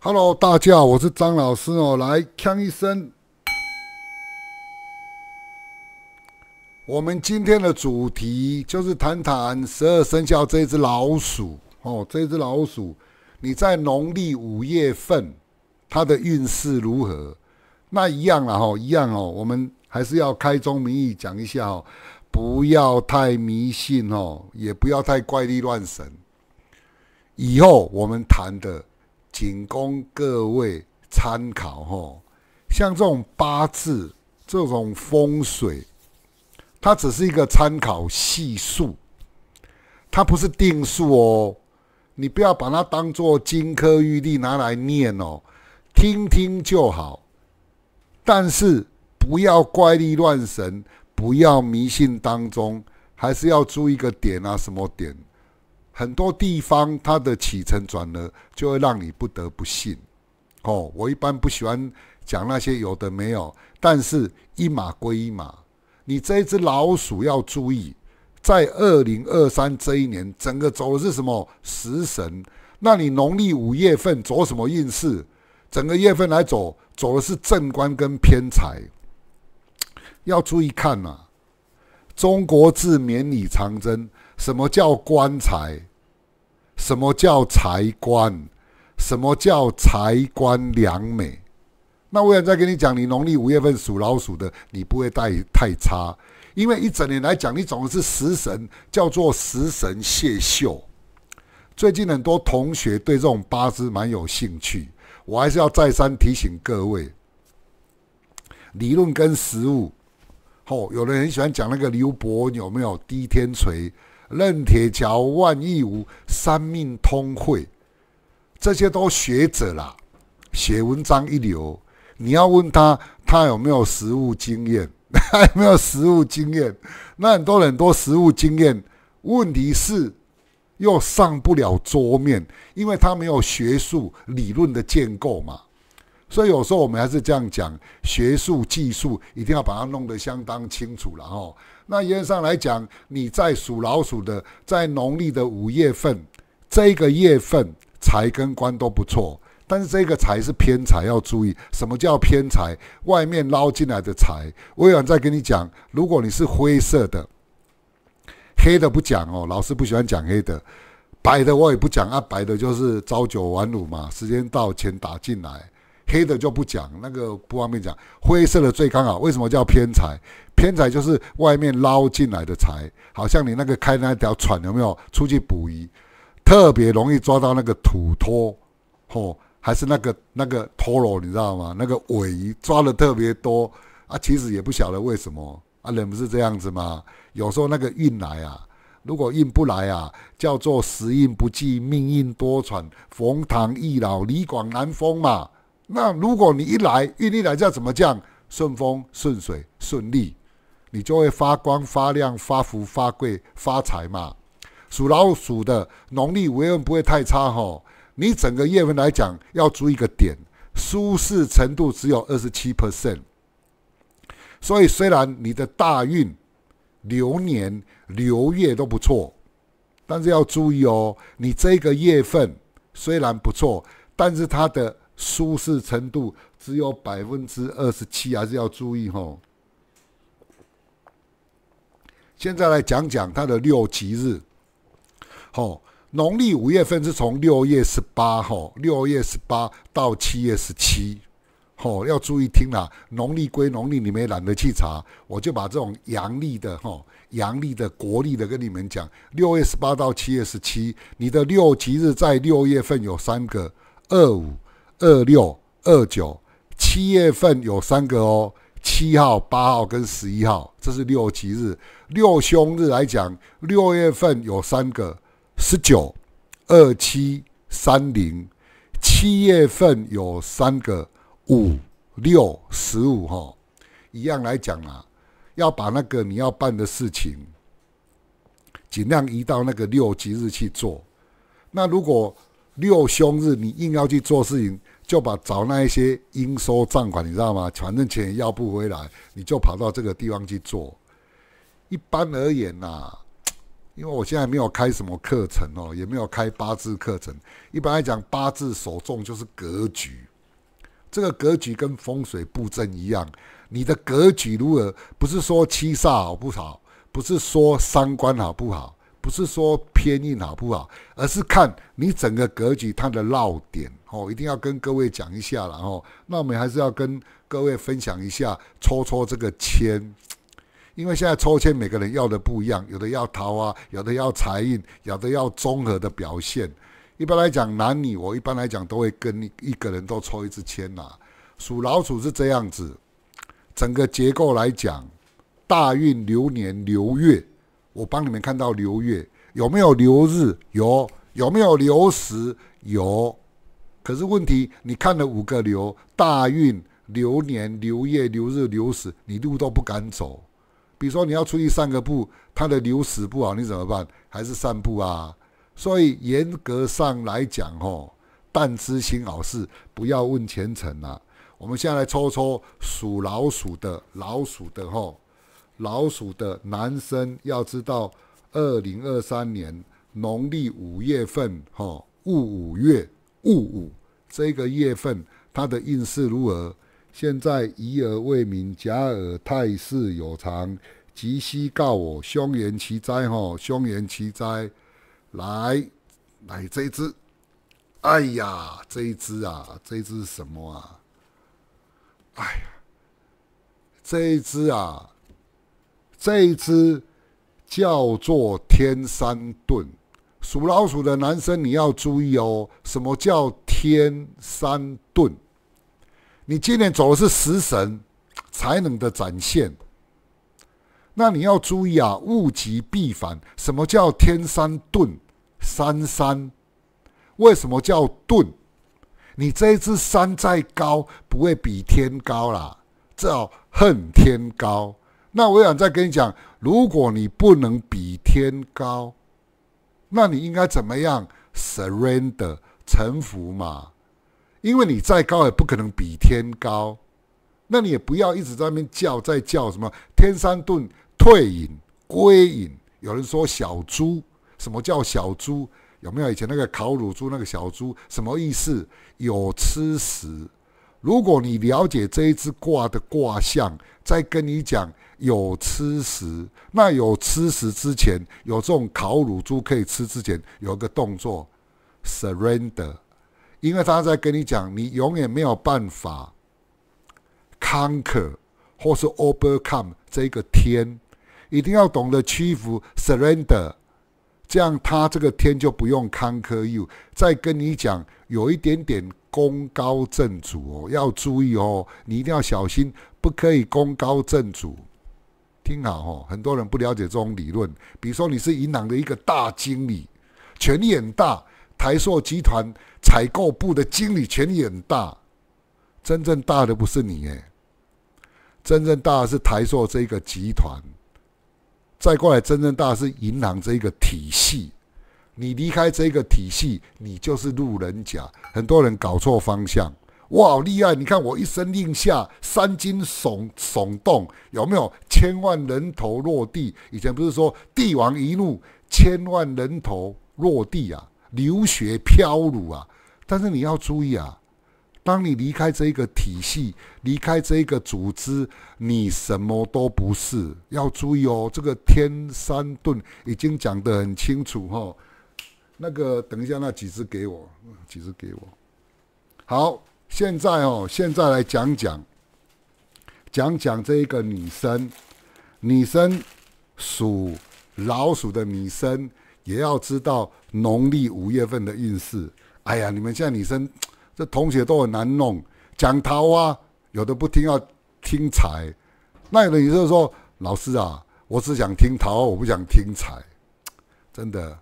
Hello，大家好，我是张老师哦。来锵一声，我们今天的主题就是谈谈十二生肖这只老鼠哦。这只老鼠，你在农历五月份，它的运势如何？那一样了哈，一样哦。我们还是要开宗明义讲一下哦，不要太迷信哦，也不要太怪力乱神。以后我们谈的。仅供各位参考哈，像这种八字、这种风水，它只是一个参考系数，它不是定数哦。你不要把它当做金科玉律拿来念哦，听听就好。但是不要怪力乱神，不要迷信。当中还是要注意一个点啊，什么点？很多地方它的起承转合就会让你不得不信，哦，我一般不喜欢讲那些有的没有，但是一码归一码。你这一只老鼠要注意，在二零二三这一年，整个走的是什么食神？那你农历五月份走什么运势？整个月份来走，走的是正官跟偏财，要注意看呐。中国字绵里藏针，什么叫官财？什么叫财官？什么叫财官良美？那我想再跟你讲，你农历五月份属老鼠的，你不会带太差，因为一整年来讲，你总是食神，叫做食神谢秀。最近很多同学对这种八字蛮有兴趣，我还是要再三提醒各位，理论跟实物。哦，有人很喜欢讲那个刘伯有没有低天锤。任铁桥、万义武、三命通会，这些都学者啦，写文章一流。你要问他，他有没有实务经验？他有没有实务经验？那很多人很多实务经验，问题是又上不了桌面，因为他没有学术理论的建构嘛。所以有时候我们还是这样讲：学术技术一定要把它弄得相当清楚，然后。那原则上来讲，你在属老鼠的，在农历的五月份这个月份，财跟官都不错。但是这个财是偏财，要注意。什么叫偏财？外面捞进来的财。我有再跟你讲，如果你是灰色的，黑的不讲哦，老师不喜欢讲黑的。白的我也不讲啊，白的就是朝九晚五嘛，时间到钱打进来。黑的就不讲，那个不方便讲。灰色的最刚好。为什么叫偏财？偏财就是外面捞进来的财，好像你那个开那条船有没有出去捕鱼，特别容易抓到那个土拖，吼，还是那个那个陀螺，你知道吗？那个尾鱼抓了特别多啊，其实也不晓得为什么啊，人不是这样子吗？有时候那个运来啊，如果运不来啊，叫做时运不济，命运多舛，逢唐易老，李广难封嘛。那如果你一来运一来叫怎么讲？顺风顺水顺利。你就会发光发亮发福发贵发财嘛！属老鼠的农历五月份不会太差哈。你整个月份来讲要注意一个点，舒适程度只有二十七 percent。所以虽然你的大运、流年、流月都不错，但是要注意哦。你这个月份虽然不错，但是它的舒适程度只有百分之二十七，还是要注意哦。现在来讲讲他的六吉日，哦，农历五月份是从六月十八，哈，六月十八到七月十七，哈，要注意听啦。农历归农历，你们懒得去查，我就把这种阳历的，哈，阳历的、国历的跟你们讲。六月十八到七月十七，你的六吉日在六月份有三个，二五、二六、二九；七月份有三个哦。七号、八号跟十一号，这是六吉日、六凶日来讲。六月份有三个十九、二七、三零；七月份有三个五六、十五。哈，一样来讲啊，要把那个你要办的事情，尽量移到那个六吉日去做。那如果六凶日你硬要去做事情，就把找那一些应收账款，你知道吗？反正钱也要不回来，你就跑到这个地方去做。一般而言呐，因为我现在没有开什么课程哦，也没有开八字课程。一般来讲，八字所重就是格局。这个格局跟风水布阵一样，你的格局如何？不是说七煞好不好？不是说三观好不好？不是说偏硬好不好，而是看你整个格局它的落点哦，一定要跟各位讲一下了哦。那我们还是要跟各位分享一下抽抽这个签，因为现在抽签每个人要的不一样，有的要桃花，有的要财运，有的要综合的表现。一般来讲，男女我一般来讲都会跟一个人都抽一支签呐。属老鼠是这样子，整个结构来讲，大运、流年、流月。我帮你们看到流月有没有流日有有没有流时有，可是问题你看了五个流大运流年流月流日流时你路都不敢走，比如说你要出去散个步，它的流时不好你怎么办？还是散步啊？所以严格上来讲吼，但知行好事，不要问前程啊。我们现在抽抽属老鼠的老鼠的吼。老鼠的男生要知道，二零二三年农历五月份，哈戊五月戊午这个月份，他的运势如何？现在乙而未明，假而态势有常，即兮告我，凶言其灾，哈凶言其灾。来来，这一只，哎呀，这一只啊，这一只什么啊？哎呀，这一只啊。这一只叫做天山盾，属老鼠的男生你要注意哦。什么叫天山盾？你今年走的是食神才能的展现，那你要注意啊，物极必反。什么叫天山遁？山山，为什么叫遁？你这一只山再高，不会比天高啦，叫恨天高。那我想再跟你讲，如果你不能比天高，那你应该怎么样？Surrender，臣服嘛。因为你再高也不可能比天高，那你也不要一直在那边叫，在叫什么？天山遁，退隐，归隐。有人说小猪，什么叫小猪？有没有以前那个烤乳猪那个小猪？什么意思？有吃屎。如果你了解这一只卦的卦象，再跟你讲有吃食，那有吃食之前，有这种烤乳猪可以吃之前，有个动作，surrender，因为他在跟你讲，你永远没有办法 conquer 或是 overcome 这一个天，一定要懂得屈服 surrender，这样他这个天就不用 conquer you。再跟你讲有一点点。功高震主哦，要注意哦，你一定要小心，不可以功高震主。听好哦，很多人不了解这种理论。比如说你是银行的一个大经理，权力很大；台硕集团采购部的经理，权力很大。真正大的不是你诶，真正大的是台硕这个集团，再过来真正大是银行这个体系。你离开这个体系，你就是路人甲。很多人搞错方向，哇，好厉害！你看我一声令下，三军耸耸动，有没有千万人头落地？以前不是说帝王一怒，千万人头落地啊，流血漂橹啊。但是你要注意啊，当你离开这个体系，离开这一个组织，你什么都不是。要注意哦，这个天山盾已经讲得很清楚哈。那个，等一下，那几只给我，几只给我。好，现在哦，现在来讲讲，讲讲这一个女生，女生属老鼠的女生，也要知道农历五月份的运势。哎呀，你们现在女生，这同学都很难弄，讲桃啊，有的不听要听财，那有的女生说，老师啊，我只想听桃，我不想听财，真的。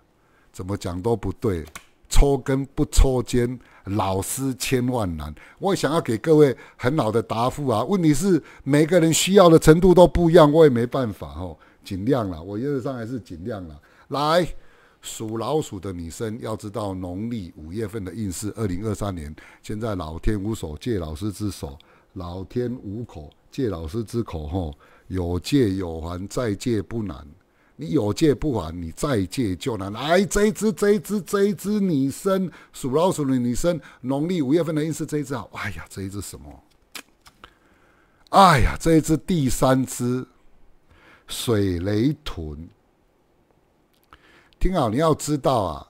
怎么讲都不对，抽根不抽筋。老师千万难。我想要给各位很好的答复啊。问题是每个人需要的程度都不一样，我也没办法哦，尽量了。我原则上还是尽量了。来，属老鼠的女生要知道农历五月份的运势，二零二三年。现在老天无所借老师之手，老天无口借老师之口吼，有借有还，再借不难。你有借不还，你再借就难。哎，这一只，这一只，这一只女生属老鼠的女生，农历五月份的运势这一只好。哎呀，这一只什么？哎呀，这一只第三只水雷豚。听好，你要知道啊，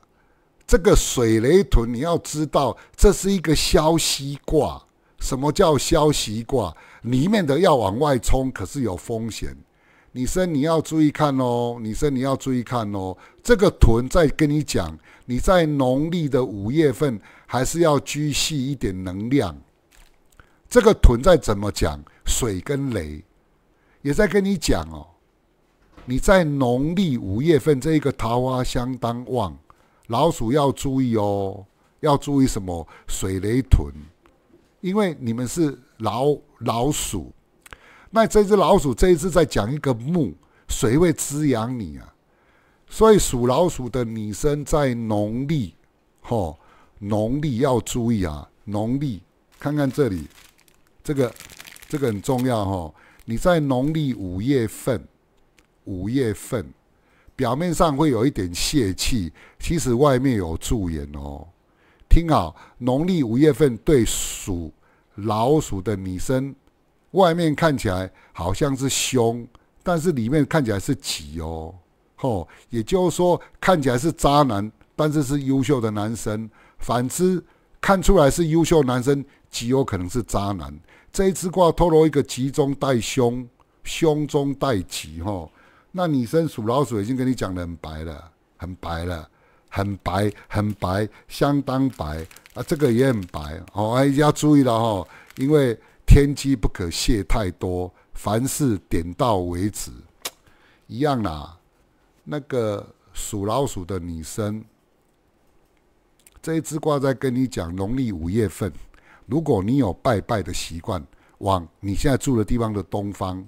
这个水雷豚，你要知道，这是一个消息卦。什么叫消息卦？里面的要往外冲，可是有风险。女生你要注意看哦，女生你要注意看哦。这个屯在跟你讲，你在农历的五月份还是要积蓄一点能量。这个屯在怎么讲，水跟雷也在跟你讲哦。你在农历五月份这一个桃花相当旺，老鼠要注意哦，要注意什么？水雷屯，因为你们是老老鼠。那这只老鼠这一次在讲一个木，谁会滋养你啊？所以属老鼠的女生在农历，吼，农历要注意啊！农历看看这里，这个这个很重要哈！你在农历五月份，五月份表面上会有一点泄气，其实外面有助缘哦。听好，农历五月份对属老鼠的女生。外面看起来好像是凶，但是里面看起来是吉哦，吼，也就是说看起来是渣男，但是是优秀的男生。反之，看出来是优秀男生，极有可能是渣男。这一支卦透露一个吉中带凶，凶中带吉，哈。那女生属老鼠已经跟你讲的很白了，很白了，很白，很白，相当白啊，这个也很白。哦，哎，要注意了，哈，因为。天机不可泄太多，凡事点到为止。一样啦，那个属老鼠的女生，这一支卦在跟你讲，农历五月份，如果你有拜拜的习惯，往你现在住的地方的东方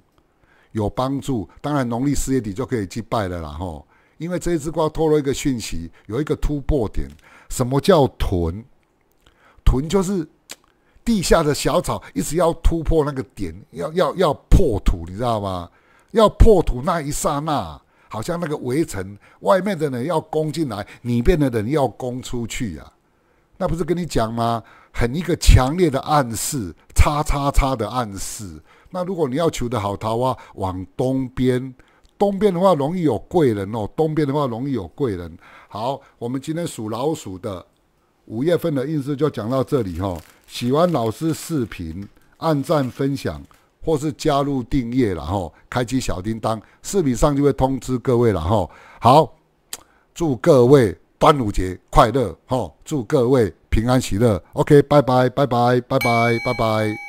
有帮助。当然，农历四月底就可以去拜了，然后，因为这一支卦透露一个讯息，有一个突破点。什么叫屯？屯就是。地下的小草一直要突破那个点，要要要破土，你知道吗？要破土那一刹那，好像那个围城外面的人要攻进来，里面的人要攻出去呀。那不是跟你讲吗？很一个强烈的暗示，叉叉叉的暗示。那如果你要求的好桃花，往东边，东边的话容易有贵人哦。东边的话容易有贵人。好，我们今天属老鼠的五月份的运势就讲到这里哈。喜欢老师视频，按赞、分享或是加入订阅，然后开启小叮当，视频上就会通知各位了哈。好，祝各位端午节快乐哈！祝各位平安喜乐。OK，拜拜拜拜拜拜拜拜。